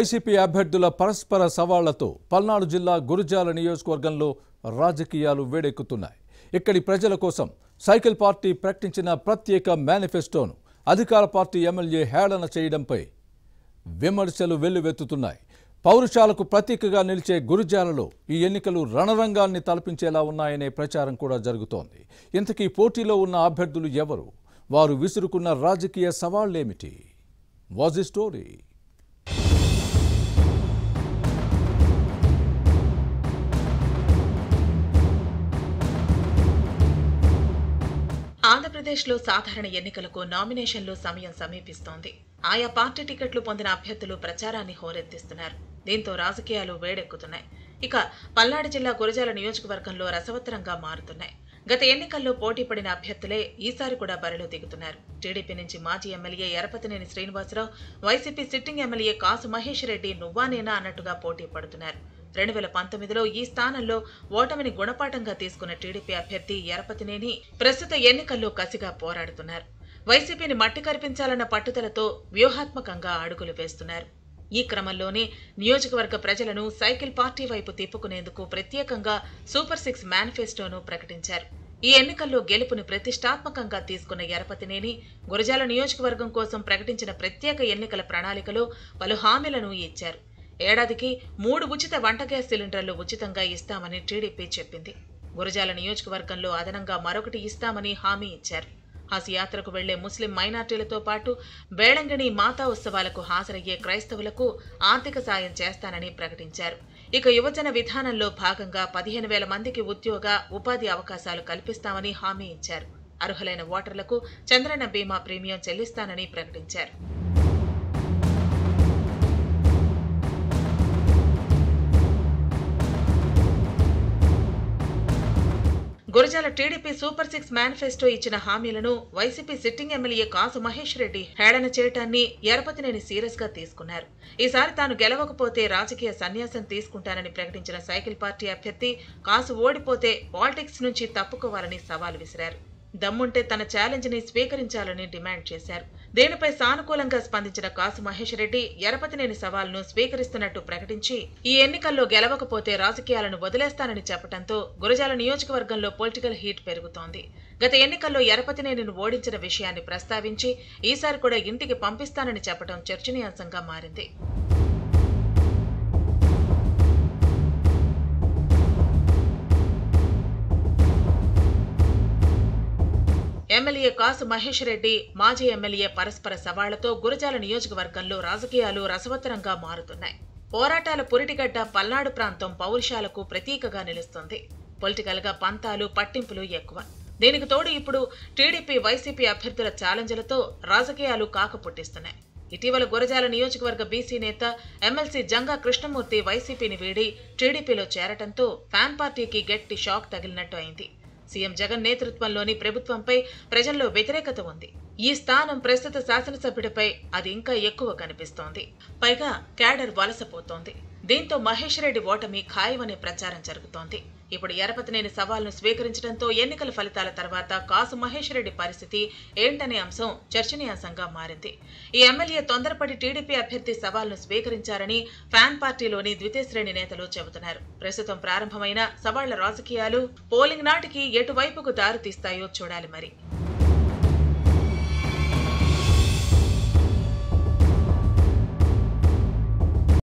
YCP అభ్యర్థుల పరస్పర సవాళ్లతో పల్నాడు జిల్లా గురుజాల నియోజకవర్గంలో రాజకీయాలు వేడెక్కుతున్నాయి ఇక్కడి ప్రజల కోసం సైకిల్ పార్టీ ప్రకటించిన ప్రత్యేక మేనిఫెస్టోను అధికార పార్టీ ఎమ్మెల్యే హేళన చేయడంపై విమర్శలు వెల్లువెత్తుతున్నాయి పౌరుషాలకు ప్రతీకగా నిలిచే గురుజాలలో ఈ ఎన్నికలు రణరంగాన్ని తలపించేలా ఉన్నాయనే ప్రచారం కూడా జరుగుతోంది ఇంతకీ పోటీలో ఉన్న అభ్యర్థులు ఎవరు వారు విసురుకున్న రాజకీయ సవాళ్లేమిటి వాజ్ స్టోరీ ఆంధ్రప్రదేశ్లో సాధారణ ఎన్నికలకు నామినేషన్లు సమయం సమీపిస్తోంది ఆయా పార్టీ టికెట్లు పొందిన అభ్యర్థులు ప్రచారాన్ని హోరెత్తిస్తున్నారు దీంతో రాజకీయాలు వేడెక్కుతున్నాయి ఇక పల్నాడు జిల్లా గురజాల నియోజకవర్గంలో రసవత్తరంగా మారుతున్నాయి గత ఎన్నికల్లో పోటీ పడిన అభ్యర్థులే ఈసారి కూడా బరిలో దిగుతున్నారు టీడీపీ నుంచి మాజీ MLA Yarapathineni Srinivasarao YCP sitting MLA Kasu Mahesh Reddy నువ్వానేనా అన్నట్టుగా పోటీ పడుతున్నారు రెండు వేల పంతొమ్మిదిలో ఈ స్థానంలో ఓటమిని గుణపాఠంగా తీసుకున్న టీడీపీ అభ్యర్థి ఎరపతినేని ప్రస్తుత ఎన్నికల్లో కసిగా పోరాడుతున్నారు వైసీపీని మట్టి కరిపించాలన్న పట్టుదలతో వ్యూహాత్మకంగా అడుగులు వేస్తున్నారు ఈ క్రమంలోనే నియోజకవర్గ ప్రజలను సైకిల్ పార్టీ వైపు తిప్పుకునేందుకు ప్రత్యేకంగా సూపర్ సిక్స్ మేనిఫెస్టోను ప్రకటించారు ఈ ఎన్నికల్లో గెలుపును ప్రతిష్టాత్మకంగా తీసుకున్న ఎరపతినేని గురజాల నియోజకవర్గం కోసం ప్రకటించిన ప్రత్యేక ఎన్నికల ప్రణాళికలో పలు హామీలను ఇచ్చారు ఏడాదికి మూడు ఉచిత వంట గ్యాస్ సిలిండర్లు ఉచితంగా ఇస్తామని టీడీపీ చెప్పింది గురజాల నియోజకవర్గంలో అదనంగా మరొకటి ఇస్తామని హామీ ఇచ్చారు హజ్ యాత్రకు వెళ్లే ముస్లిం మైనార్టీలతో పాటు బేళంగిణి మాతా ఉత్సవాలకు హాజరయ్యే క్రైస్తవులకు ఆర్థిక సాయం చేస్తానని ప్రకటించారు ఇక యువజన విధానంలో భాగంగా పదిహేను వేల మందికి ఉద్యోగ ఉపాధి అవకాశాలు కల్పిస్తామని హామీ ఇచ్చారు అర్హులైన ఓటర్లకు చంద్రన బీమా ప్రీమియం చెల్లిస్తానని ప్రకటించారు Gurazala TDP super six manifesto ఇచ్చిన హామీలను YCP sitting MLA Kasu Mahesh Reddy హేళన చేయటాన్ని ఎరపతినేని సీరియస్ గా తీసుకున్నారు ఈసారి తాను గెలవకపోతే రాజకీయ సన్యాసం తీసుకుంటానని ప్రకటించిన సైకిల్ పార్టీ అభ్యర్థి కాసు ఓడిపోతే పాలిటిక్స్ నుంచి తప్పుకోవాలని సవాల్ విసిరారు దమ్ముంటే తన ఛాలెంజ్ ని స్వీకరించాలని డిమాండ్ చేశారు దీనిపై సానుకూలంగా స్పందించిన కాసు మహేష్ రెడ్డి ఎరపతినేని సవాల్ను స్వీకరిస్తున్నట్టు ప్రకటించి ఈ ఎన్నికల్లో గెలవకపోతే రాజకీయాలను వదిలేస్తానని చెప్పడంతో గురజాల నియోజకవర్గంలో పొలిటికల్ హీట్ పెరుగుతోంది గత ఎన్నికల్లో ఎరపతినేనిను ఓడించిన విషయాన్ని ప్రస్తావించి ఈసారి కూడా ఇంటికి పంపిస్తానని చెప్పడం చర్చనీయాంశంగా మారింది ఎమ్మెల్యే కాసు మహేష్ రెడ్డి మాజీ ఎమ్మెల్యే పరస్పర సవాళ్లతో గురజాల నియోజకవర్గంలో రాజకీయాలు రసవత్తరంగా మారుతున్నాయి పోరాటాల పురిటిగడ్డ పల్నాడు ప్రాంతం పౌరుషాలకు ప్రతీకగా నిలుస్తుంది పొలిటికల్గా పంతాలు పట్టింపులు ఎక్కువ దీనికి తోడు ఇప్పుడు టీడీపీ వైసీపీ అభ్యర్థుల ఛాలెంజ్లతో రాజకీయాలు కాకపుట్టిస్తున్నాయి ఇటీవల గురజాల నియోజకవర్గ బీసీ నేత ఎమ్మెల్సీ జంగా కృష్ణమూర్తి వైసీపీని వీడి టీడీపీలో చేరటంతో ఫ్యాన్ పార్టీకి గట్టి షాక్ తగిలినట్టు అయింది సీఎం జగన్ నేతృత్వంలోని ప్రభుత్వంపై ప్రజల్లో వ్యతిరేకత ఉంది ఈ స్థానం ప్రస్తుత శాసనసభ్యుడిపై అది ఇంకా ఎక్కువ కనిపిస్తోంది పైగా క్యాడర్ వలసపోతోంది దీంతో మహేష్ రెడ్డి ఓటమి ఖాయమనే ప్రచారం జరుగుతోంది ఇప్పుడు ఎరపతినేని సవాల్ను స్వీకరించడంతో ఎన్నికల ఫలితాల తర్వాత కాసు మహేష్ రెడ్డి పరిస్థితి ఏంటనే అంశం చర్చనీయాంశంగా మారింది ఈ ఎమ్మెల్యే తొందరపడి టీడీపీ అభ్యర్థి సవాల్ను స్వీకరించారని ఫ్యాన్ పార్టీలోని ద్వితీయ శ్రేణి నేతలు చెబుతున్నారు ప్రస్తుతం ప్రారంభమైన సవాళ్ల రాజకీయాలు పోలింగ్ నాటికి ఎటువైపుకు దారితీస్తాయో చూడాలి మరి